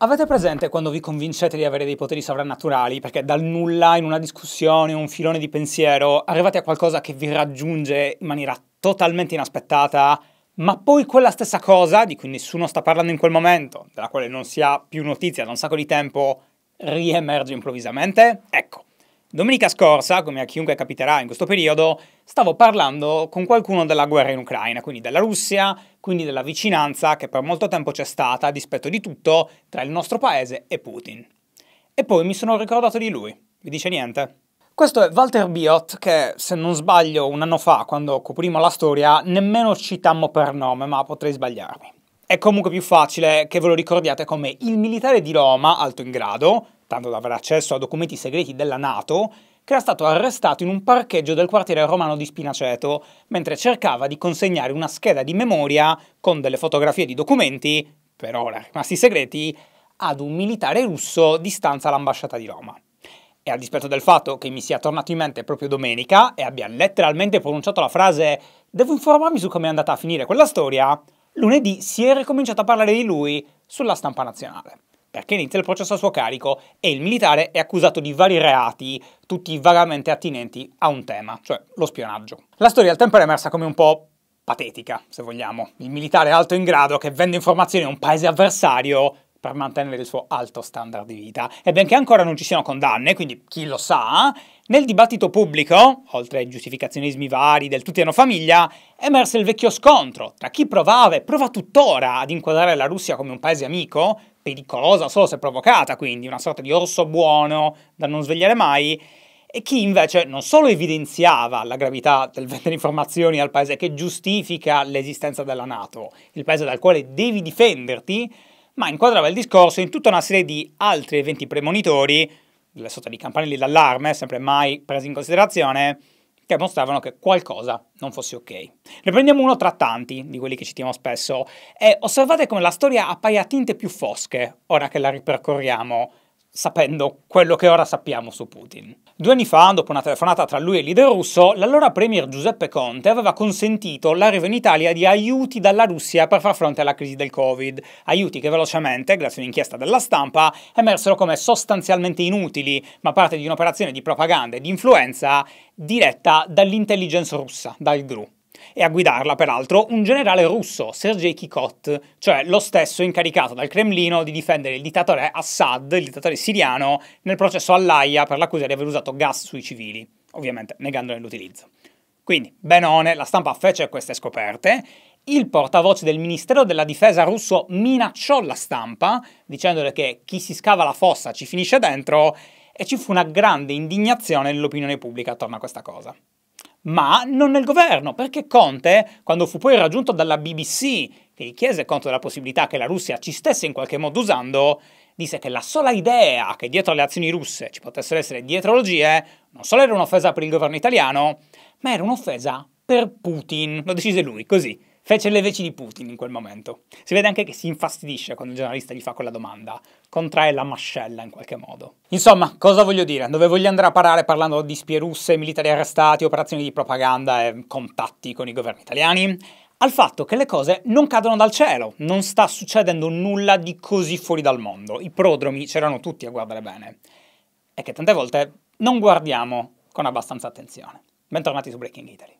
Avete presente quando vi convincete di avere dei poteri sovrannaturali perché dal nulla in una discussione, un filone di pensiero, arrivate a qualcosa che vi raggiunge in maniera totalmente inaspettata, ma poi quella stessa cosa, di cui nessuno sta parlando in quel momento, della quale non si ha più notizia da un sacco di tempo, riemerge improvvisamente? Ecco, domenica scorsa, come a chiunque capiterà in questo periodo, stavo parlando con qualcuno della guerra in Ucraina, quindi della Russia, quindi della vicinanza che per molto tempo c'è stata, a dispetto di tutto, tra il nostro paese e Putin. E poi mi sono ricordato di lui. Vi dice niente? Questo è Walter Biot che, se non sbaglio, un anno fa, quando coprimo la storia, nemmeno citammo per nome, ma potrei sbagliarmi. È comunque più facile che ve lo ricordiate come il militare di Roma, alto in grado, tanto da avere accesso a documenti segreti della Nato, che era stato arrestato in un parcheggio del quartiere romano di Spinaceto, mentre cercava di consegnare una scheda di memoria con delle fotografie di documenti, per ora rimasti segreti, ad un militare russo di stanza all'ambasciata di Roma. E a dispetto del fatto che mi sia tornato in mente proprio domenica e abbia letteralmente pronunciato la frase devo informarmi su come è andata a finire quella storia, lunedì si è ricominciato a parlare di lui sulla stampa nazionale perché inizia il processo a suo carico e il militare è accusato di vari reati, tutti vagamente attinenti a un tema, cioè lo spionaggio. La storia al tempo è emersa come un po' patetica, se vogliamo. Il militare alto in grado che vende informazioni a un paese avversario per mantenere il suo alto standard di vita. E benché ancora non ci siano condanne, quindi chi lo sa, nel dibattito pubblico, oltre ai giustificazionismi vari del tutti hanno famiglia, emerse il vecchio scontro tra chi provava e prova tuttora ad inquadrare la Russia come un paese amico, pericolosa solo se provocata, quindi una sorta di orso buono da non svegliare mai, e chi invece non solo evidenziava la gravità del vendere informazioni al paese che giustifica l'esistenza della Nato, il paese dal quale devi difenderti, ma inquadrava il discorso in tutta una serie di altri eventi premonitori delle sorta di campanelli d'allarme, sempre mai presi in considerazione, che mostravano che qualcosa non fosse ok. Ne prendiamo uno tra tanti di quelli che citiamo spesso e osservate come la storia appaia a tinte più fosche ora che la ripercorriamo sapendo quello che ora sappiamo su Putin. Due anni fa, dopo una telefonata tra lui e il leader russo, l'allora premier Giuseppe Conte aveva consentito l'arrivo in Italia di aiuti dalla Russia per far fronte alla crisi del Covid, aiuti che velocemente, grazie a un'inchiesta della stampa, emersero come sostanzialmente inutili, ma parte di un'operazione di propaganda e di influenza diretta dall'intelligence russa, dal GRU e a guidarla peraltro un generale russo, Sergei Kikot, cioè lo stesso incaricato dal Cremlino di difendere il dittatore Assad, il dittatore siriano, nel processo all'AIA per l'accusa di aver usato gas sui civili, ovviamente negandone l'utilizzo. Quindi, benone, la stampa fece queste scoperte il portavoce del Ministero della Difesa russo minacciò la stampa, dicendole che chi si scava la fossa ci finisce dentro, e ci fu una grande indignazione nell'opinione pubblica attorno a questa cosa ma non nel governo, perché Conte, quando fu poi raggiunto dalla BBC, che gli chiese conto della possibilità che la Russia ci stesse in qualche modo usando, disse che la sola idea che dietro alle azioni russe ci potessero essere dietrologie non solo era un'offesa per il governo italiano, ma era un'offesa per Putin. Lo decise lui, così, Fece le veci di Putin in quel momento. Si vede anche che si infastidisce quando il giornalista gli fa quella domanda. Contrae la mascella in qualche modo. Insomma, cosa voglio dire? Dove voglio andare a parare parlando di spie russe, militari arrestati, operazioni di propaganda e contatti con i governi italiani? al fatto che le cose non cadono dal cielo, non sta succedendo nulla di così fuori dal mondo, i prodromi c'erano tutti a guardare bene, e che tante volte non guardiamo con abbastanza attenzione. Bentornati su Breaking Italy.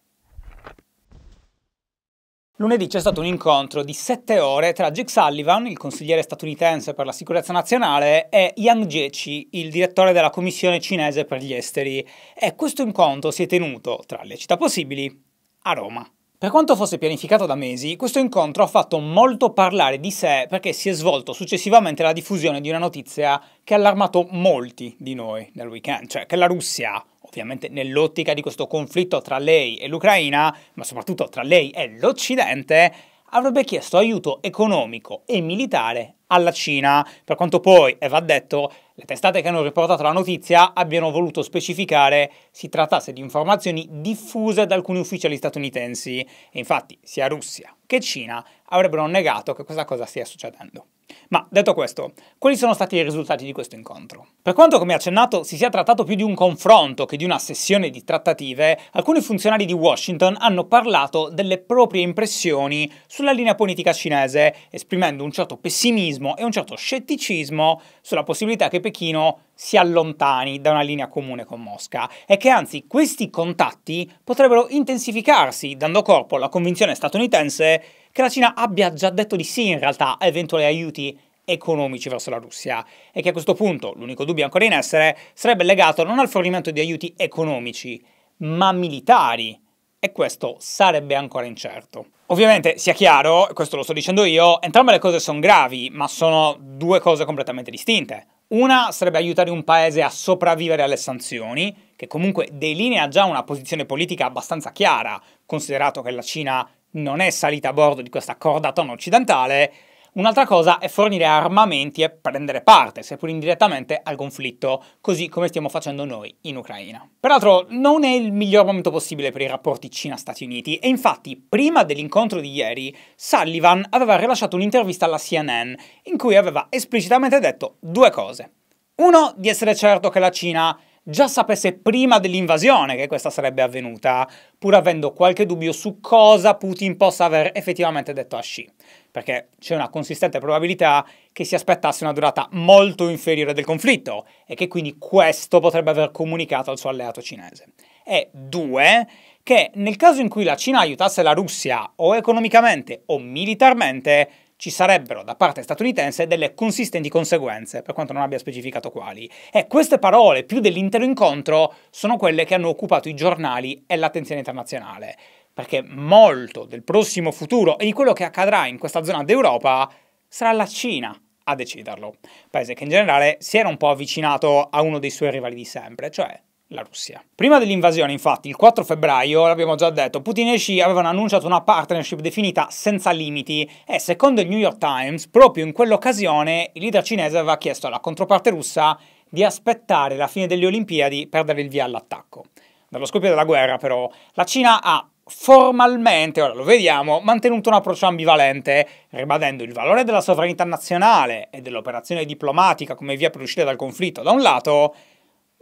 Lunedì c'è stato un incontro di sette ore tra Jake Sullivan, il consigliere statunitense per la sicurezza nazionale, e Yang Jiechi, il direttore della Commissione cinese per gli esteri, e questo incontro si è tenuto, tra le città possibili, a Roma. Per quanto fosse pianificato da mesi, questo incontro ha fatto molto parlare di sé perché si è svolto successivamente la diffusione di una notizia che ha allarmato molti di noi nel weekend, cioè che la Russia ovviamente nell'ottica di questo conflitto tra lei e l'Ucraina, ma soprattutto tra lei e l'Occidente, avrebbe chiesto aiuto economico e militare alla Cina, per quanto poi, e va detto, le testate che hanno riportato la notizia abbiano voluto specificare si trattasse di informazioni diffuse da alcuni ufficiali statunitensi, e infatti sia Russia che Cina avrebbero negato che questa cosa stia succedendo. Ma detto questo, quali sono stati i risultati di questo incontro? Per quanto, come accennato, si sia trattato più di un confronto che di una sessione di trattative, alcuni funzionari di Washington hanno parlato delle proprie impressioni sulla linea politica cinese, esprimendo un certo pessimismo e un certo scetticismo sulla possibilità che Pechino si allontani da una linea comune con Mosca e che anzi questi contatti potrebbero intensificarsi, dando corpo alla convinzione statunitense che la Cina abbia già detto di sì in realtà a eventuali aiuti economici verso la Russia e che a questo punto l'unico dubbio ancora in essere sarebbe legato non al fornimento di aiuti economici, ma militari e questo sarebbe ancora incerto. Ovviamente, sia chiaro, questo lo sto dicendo io, entrambe le cose sono gravi, ma sono due cose completamente distinte. Una sarebbe aiutare un paese a sopravvivere alle sanzioni, che comunque delinea già una posizione politica abbastanza chiara, considerato che la Cina non è salita a bordo di questa corda tono occidentale, Un'altra cosa è fornire armamenti e prendere parte, seppur indirettamente, al conflitto, così come stiamo facendo noi in Ucraina. Peraltro non è il miglior momento possibile per i rapporti Cina-Stati Uniti e infatti prima dell'incontro di ieri Sullivan aveva rilasciato un'intervista alla CNN in cui aveva esplicitamente detto due cose. Uno, di essere certo che la Cina già sapesse prima dell'invasione che questa sarebbe avvenuta, pur avendo qualche dubbio su cosa Putin possa aver effettivamente detto a Xi, perché c'è una consistente probabilità che si aspettasse una durata molto inferiore del conflitto e che quindi questo potrebbe aver comunicato al suo alleato cinese. E due, che nel caso in cui la Cina aiutasse la Russia o economicamente o militarmente, ci sarebbero da parte statunitense delle consistenti conseguenze, per quanto non abbia specificato quali. E queste parole, più dell'intero incontro, sono quelle che hanno occupato i giornali e l'attenzione internazionale, perché molto del prossimo futuro e di quello che accadrà in questa zona d'Europa sarà la Cina a deciderlo, paese che in generale si era un po' avvicinato a uno dei suoi rivali di sempre, cioè la Russia. Prima dell'invasione, infatti, il 4 febbraio, l'abbiamo già detto, Putin e Xi avevano annunciato una partnership definita senza limiti e, secondo il New York Times, proprio in quell'occasione il leader cinese aveva chiesto alla controparte russa di aspettare la fine delle Olimpiadi per dare il via all'attacco. Dallo scoppio della guerra, però, la Cina ha formalmente, ora lo vediamo, mantenuto un approccio ambivalente, ribadendo il valore della sovranità nazionale e dell'operazione diplomatica come via per uscire dal conflitto da un lato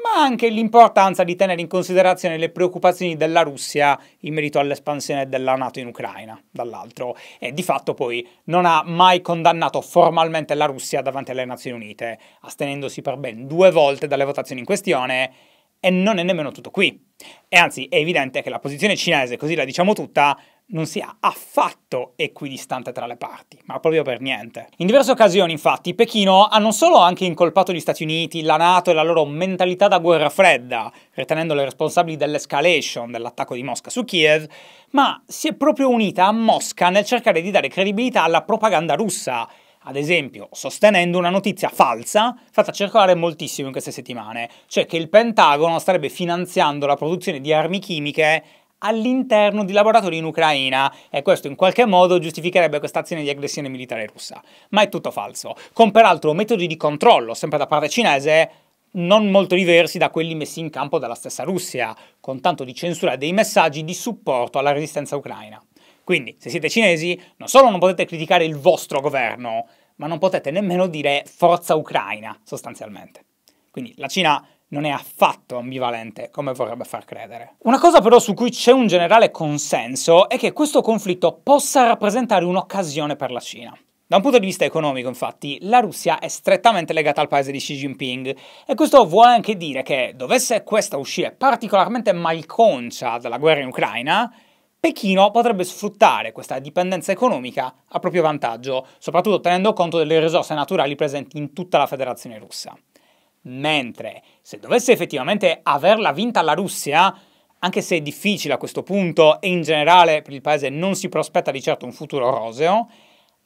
ma anche l'importanza di tenere in considerazione le preoccupazioni della Russia in merito all'espansione della Nato in Ucraina, dall'altro, e di fatto poi non ha mai condannato formalmente la Russia davanti alle Nazioni Unite, astenendosi per ben due volte dalle votazioni in questione, e non è nemmeno tutto qui. E anzi, è evidente che la posizione cinese, così la diciamo tutta, non sia affatto equidistante tra le parti, ma proprio per niente. In diverse occasioni, infatti, Pechino ha non solo anche incolpato gli Stati Uniti, la NATO e la loro mentalità da guerra fredda, ritenendole responsabili dell'escalation dell'attacco di Mosca su Kiev, ma si è proprio unita a Mosca nel cercare di dare credibilità alla propaganda russa ad esempio sostenendo una notizia falsa fatta circolare moltissimo in queste settimane, cioè che il Pentagono starebbe finanziando la produzione di armi chimiche all'interno di laboratori in Ucraina e questo in qualche modo giustificherebbe questa azione di aggressione militare russa. Ma è tutto falso, con peraltro metodi di controllo, sempre da parte cinese, non molto diversi da quelli messi in campo dalla stessa Russia, con tanto di censura dei messaggi di supporto alla resistenza ucraina. Quindi, se siete cinesi, non solo non potete criticare il vostro governo, ma non potete nemmeno dire forza ucraina, sostanzialmente. Quindi la Cina non è affatto ambivalente come vorrebbe far credere. Una cosa però su cui c'è un generale consenso è che questo conflitto possa rappresentare un'occasione per la Cina. Da un punto di vista economico, infatti, la Russia è strettamente legata al paese di Xi Jinping e questo vuole anche dire che, dovesse questa uscire particolarmente malconcia dalla guerra in Ucraina, Pechino potrebbe sfruttare questa dipendenza economica a proprio vantaggio, soprattutto tenendo conto delle risorse naturali presenti in tutta la Federazione russa. Mentre se dovesse effettivamente averla vinta la Russia, anche se è difficile a questo punto e in generale per il paese non si prospetta di certo un futuro roseo,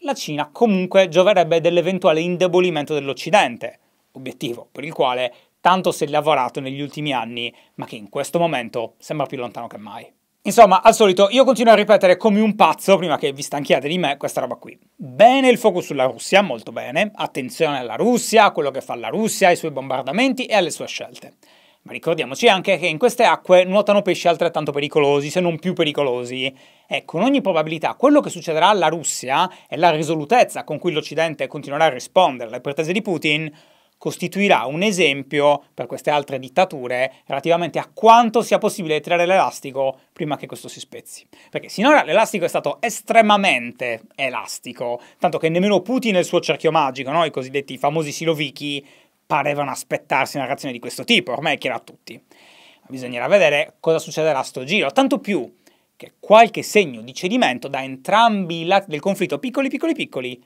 la Cina comunque gioverebbe dell'eventuale indebolimento dell'Occidente, obiettivo per il quale tanto si è lavorato negli ultimi anni, ma che in questo momento sembra più lontano che mai. Insomma, al solito, io continuo a ripetere come un pazzo, prima che vi stanchiate di me, questa roba qui. Bene il focus sulla Russia, molto bene. Attenzione alla Russia, a quello che fa la Russia, ai suoi bombardamenti e alle sue scelte. Ma ricordiamoci anche che in queste acque nuotano pesci altrettanto pericolosi, se non più pericolosi. E con ogni probabilità quello che succederà alla Russia e la risolutezza con cui l'Occidente continuerà a rispondere alle pretese di Putin costituirà un esempio per queste altre dittature relativamente a quanto sia possibile tirare l'elastico prima che questo si spezzi. Perché sinora l'elastico è stato estremamente elastico, tanto che nemmeno Putin e il suo cerchio magico, no? i cosiddetti famosi silovichi, parevano aspettarsi una reazione di questo tipo, ormai è chiaro a tutti. Ma bisognerà vedere cosa succederà a sto giro, tanto più che qualche segno di cedimento da entrambi i lati del conflitto, piccoli piccoli piccoli,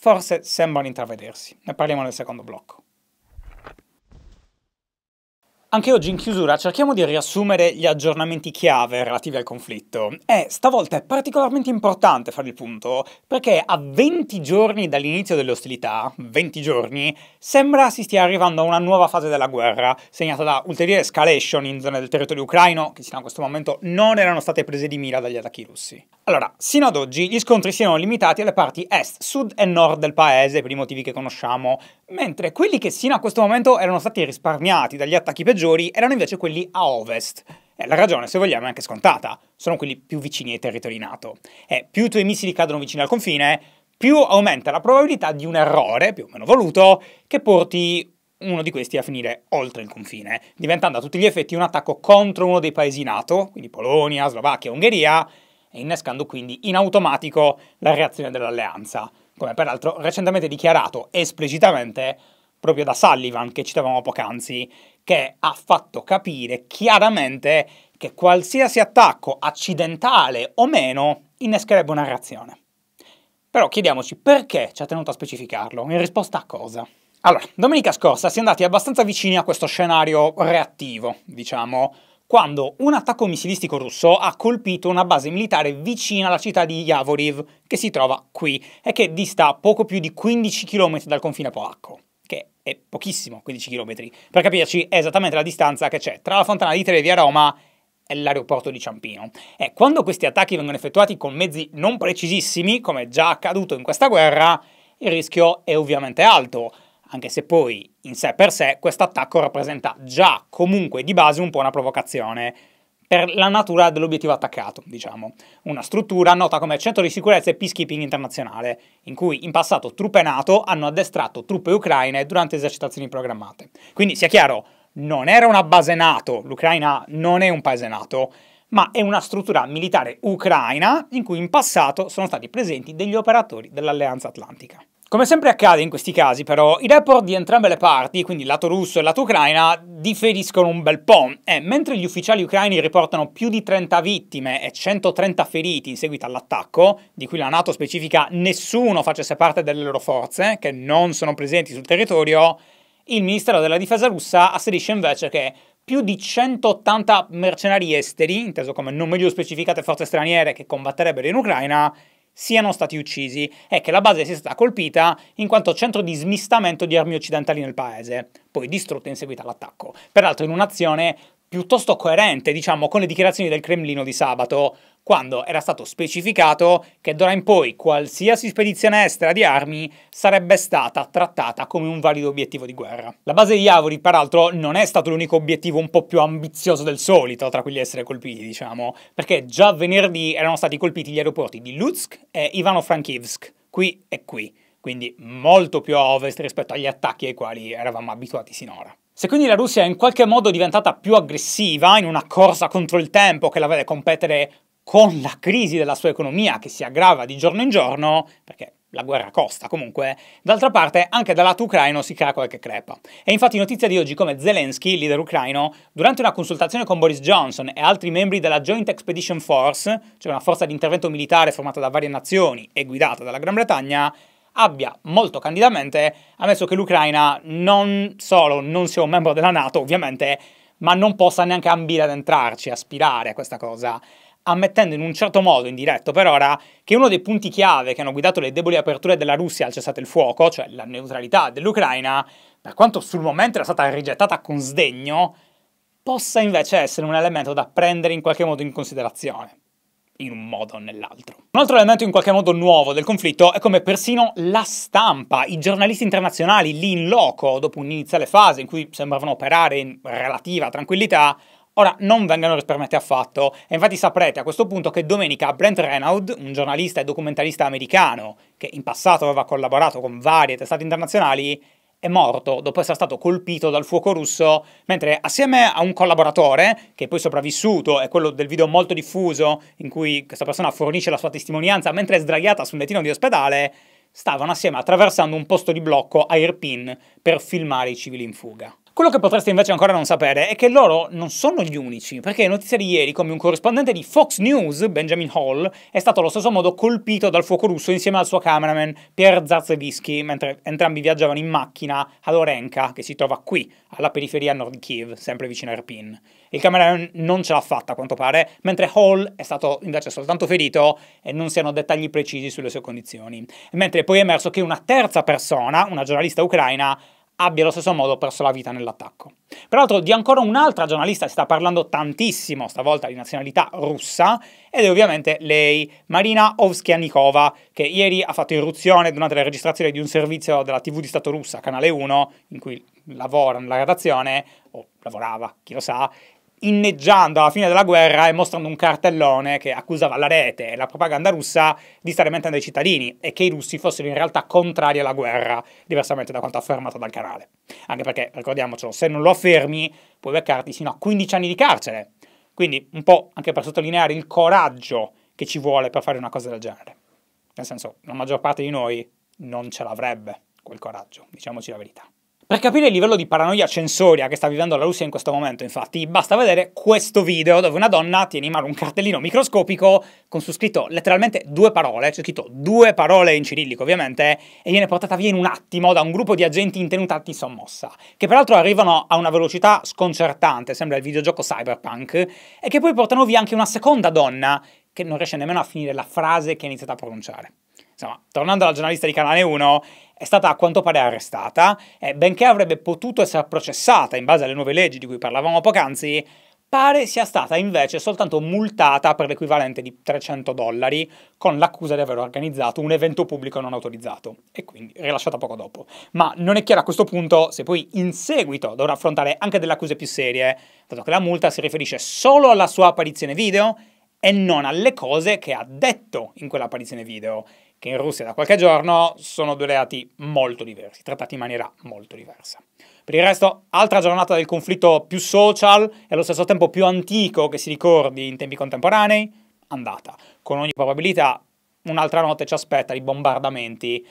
forse sembrano intravedersi. Ne parliamo nel secondo blocco. Anche oggi in chiusura cerchiamo di riassumere gli aggiornamenti chiave relativi al conflitto. E stavolta è particolarmente importante fare il punto, perché a 20 giorni dall'inizio delle ostilità, 20 giorni, sembra si stia arrivando a una nuova fase della guerra, segnata da ulteriori escalation in zone del territorio ucraino che sino a questo momento non erano state prese di mira dagli attacchi russi. Allora, sino ad oggi gli scontri siano limitati alle parti est, sud e nord del paese per i motivi che conosciamo, mentre quelli che sino a questo momento erano stati risparmiati dagli attacchi peggiori maggiori erano invece quelli a ovest. Eh, la ragione, se vogliamo, è anche scontata. Sono quelli più vicini ai territori NATO. Eh, più i tuoi missili cadono vicino al confine, più aumenta la probabilità di un errore, più o meno voluto, che porti uno di questi a finire oltre il confine, diventando a tutti gli effetti un attacco contro uno dei paesi NATO, quindi Polonia, Slovacchia, Ungheria, e innescando quindi in automatico la reazione dell'alleanza, come peraltro recentemente dichiarato esplicitamente proprio da Sullivan che citavamo poc'anzi, che ha fatto capire chiaramente che qualsiasi attacco accidentale o meno innescherebbe una reazione. Però chiediamoci perché ci ha tenuto a specificarlo, in risposta a cosa? Allora, domenica scorsa si è andati abbastanza vicini a questo scenario reattivo, diciamo, quando un attacco missilistico russo ha colpito una base militare vicina alla città di Yavoriv, che si trova qui e che dista poco più di 15 km dal confine polacco che è pochissimo, 15 km. Per capirci, è esattamente la distanza che c'è tra la fontana di Trevi a Roma e l'aeroporto di Ciampino. E quando questi attacchi vengono effettuati con mezzi non precisissimi, come già accaduto in questa guerra, il rischio è ovviamente alto, anche se poi in sé per sé questo attacco rappresenta già comunque di base un po' una provocazione per la natura dell'obiettivo attaccato, diciamo. Una struttura nota come Centro di Sicurezza e Peacekeeping Internazionale, in cui in passato truppe NATO hanno addestrato truppe ucraine durante esercitazioni programmate. Quindi sia chiaro, non era una base NATO, l'Ucraina non è un paese NATO, ma è una struttura militare ucraina in cui in passato sono stati presenti degli operatori dell'Alleanza Atlantica. Come sempre accade in questi casi, però, i report di entrambe le parti, quindi lato russo e lato ucraina, differiscono un bel po'. E eh, mentre gli ufficiali ucraini riportano più di 30 vittime e 130 feriti in seguito all'attacco, di cui la NATO specifica nessuno facesse parte delle loro forze, che non sono presenti sul territorio, il ministero della difesa russa asserisce invece che più di 180 mercenari esteri, inteso come non meglio specificate forze straniere che combatterebbero in Ucraina, siano stati uccisi e che la base sia stata colpita in quanto centro di smistamento di armi occidentali nel paese, poi distrutta in seguito all'attacco. Peraltro in un'azione piuttosto coerente, diciamo, con le dichiarazioni del Cremlino di sabato, quando era stato specificato che d'ora in poi qualsiasi spedizione estera di armi sarebbe stata trattata come un valido obiettivo di guerra. La base di Iavori, peraltro, non è stato l'unico obiettivo un po' più ambizioso del solito tra cui essere colpiti, diciamo, perché già venerdì erano stati colpiti gli aeroporti di Lutsk e Ivano-Frankivsk, qui e qui, quindi molto più a ovest rispetto agli attacchi ai quali eravamo abituati sinora. Se quindi la Russia è in qualche modo diventata più aggressiva in una corsa contro il tempo che la vede competere con la crisi della sua economia che si aggrava di giorno in giorno, perché la guerra costa comunque, d'altra parte anche dal lato ucraino si crea qualche crepa. È infatti notizia di oggi come Zelensky, leader ucraino, durante una consultazione con Boris Johnson e altri membri della Joint Expedition Force, cioè una forza di intervento militare formata da varie nazioni e guidata dalla Gran Bretagna, abbia molto candidamente ammesso che l'Ucraina non solo non sia un membro della Nato, ovviamente, ma non possa neanche ambire ad entrarci, aspirare a questa cosa ammettendo in un certo modo, indiretto per ora, che uno dei punti chiave che hanno guidato le deboli aperture della Russia al cessate il fuoco, cioè la neutralità dell'Ucraina, per quanto sul momento era stata rigettata con sdegno, possa invece essere un elemento da prendere in qualche modo in considerazione in un modo o nell'altro. Un altro elemento in qualche modo nuovo del conflitto è come persino la stampa, i giornalisti internazionali lì in loco, dopo un'iniziale fase in cui sembravano operare in relativa tranquillità, Ora, non vengano risparmiati affatto, e infatti saprete a questo punto che domenica Brent Reynolds, un giornalista e documentarista americano, che in passato aveva collaborato con varie testate internazionali, è morto dopo essere stato colpito dal fuoco russo, mentre assieme a un collaboratore, che è poi sopravvissuto, è quello del video molto diffuso in cui questa persona fornisce la sua testimonianza mentre è sdraiata sul lettino di ospedale, stavano assieme attraversando un posto di blocco a Irpin per filmare i civili in fuga. Quello che potreste invece ancora non sapere è che loro non sono gli unici, perché notizia di ieri come un corrispondente di Fox News, Benjamin Hall, è stato allo stesso modo colpito dal fuoco russo insieme al suo cameraman Pier Zarzevisky, mentre entrambi viaggiavano in macchina ad Orenka, che si trova qui, alla periferia nord di Kiev, sempre vicino a Erpin. Il cameraman non ce l'ha fatta, a quanto pare, mentre Hall è stato invece soltanto ferito e non si hanno dettagli precisi sulle sue condizioni. Mentre poi è emerso che una terza persona, una giornalista ucraina, abbia allo stesso modo perso la vita nell'attacco. Peraltro di ancora un'altra giornalista si sta parlando tantissimo, stavolta di nazionalità russa, ed è ovviamente lei, Marina Ovskianikova, che ieri ha fatto irruzione durante la registrazione di un servizio della TV di Stato russa, Canale 1, in cui lavora nella redazione, o lavorava, chi lo sa, inneggiando alla fine della guerra e mostrando un cartellone che accusava la rete e la propaganda russa di stare mentendo ai cittadini e che i russi fossero in realtà contrari alla guerra, diversamente da quanto affermato dal canale. Anche perché, ricordiamocelo, se non lo affermi puoi beccarti fino a 15 anni di carcere. Quindi un po' anche per sottolineare il coraggio che ci vuole per fare una cosa del genere. Nel senso, la maggior parte di noi non ce l'avrebbe quel coraggio, diciamoci la verità. Per capire il livello di paranoia censoria che sta vivendo la Russia in questo momento, infatti, basta vedere questo video dove una donna tiene in mano un cartellino microscopico con su scritto letteralmente due parole, c'è scritto due parole in cirillico ovviamente, e viene portata via in un attimo da un gruppo di agenti intenutati in sommossa, che peraltro arrivano a una velocità sconcertante, sembra il videogioco cyberpunk, e che poi portano via anche una seconda donna che non riesce nemmeno a finire la frase che ha iniziato a pronunciare. Insomma, tornando alla giornalista di Canale 1, è stata a quanto pare arrestata e benché avrebbe potuto essere processata in base alle nuove leggi di cui parlavamo poc'anzi, pare sia stata invece soltanto multata per l'equivalente di 300 dollari con l'accusa di aver organizzato un evento pubblico non autorizzato e quindi rilasciata poco dopo. Ma non è chiaro a questo punto se poi in seguito dovrà affrontare anche delle accuse più serie, dato che la multa si riferisce solo alla sua apparizione video e non alle cose che ha detto in quell'apparizione video che in Russia da qualche giorno sono due reati molto diversi, trattati in maniera molto diversa. Per il resto, altra giornata del conflitto più social e allo stesso tempo più antico che si ricordi in tempi contemporanei, andata. Con ogni probabilità un'altra notte ci aspetta di bombardamenti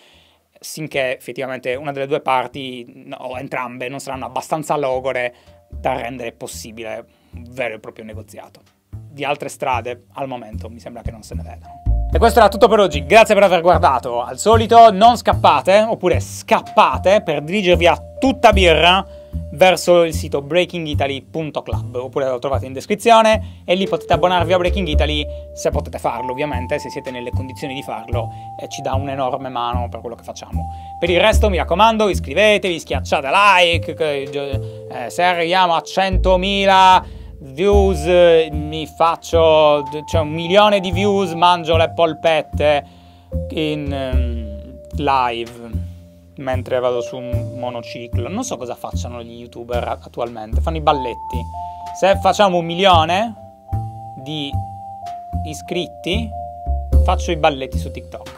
sinché effettivamente una delle due parti o entrambe non saranno abbastanza logore da rendere possibile un vero e proprio negoziato. Di altre strade al momento mi sembra che non se ne vedano. E questo era tutto per oggi, grazie per aver guardato. Al solito non scappate, oppure scappate per dirigervi a tutta birra verso il sito breakingitaly.club oppure lo trovate in descrizione e lì potete abbonarvi a Breaking Italy se potete farlo ovviamente, se siete nelle condizioni di farlo eh, ci dà un'enorme mano per quello che facciamo. Per il resto mi raccomando iscrivetevi, schiacciate like, eh, se arriviamo a 100.000 views, mi faccio cioè, un milione di views, mangio le polpette in ehm, live mentre vado su un monociclo. Non so cosa facciano gli youtuber attualmente, fanno i balletti. Se facciamo un milione di iscritti, faccio i balletti su TikTok.